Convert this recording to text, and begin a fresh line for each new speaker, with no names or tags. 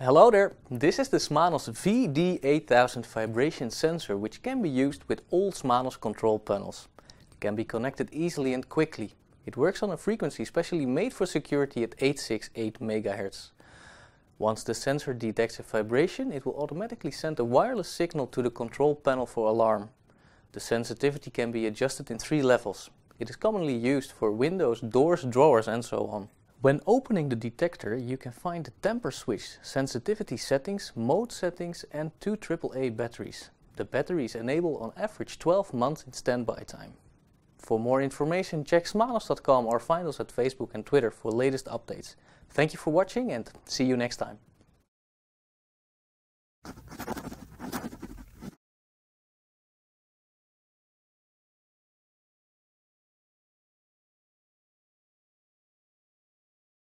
Hello there, this is the Smanos VD8000 vibration sensor which can be used with all Smanos control panels. It can be connected easily and quickly. It works on a frequency specially made for security at 868 MHz. Once the sensor detects a vibration, it will automatically send a wireless signal to the control panel for alarm. The sensitivity can be adjusted in three levels. It is commonly used for windows, doors, drawers and so on. When opening the detector, you can find the temper switch, sensitivity settings, mode settings and two AAA batteries. The batteries enable on average 12 months in standby time. For more information, check smalos.com or find us at Facebook and Twitter for latest updates. Thank you for watching and see you next time.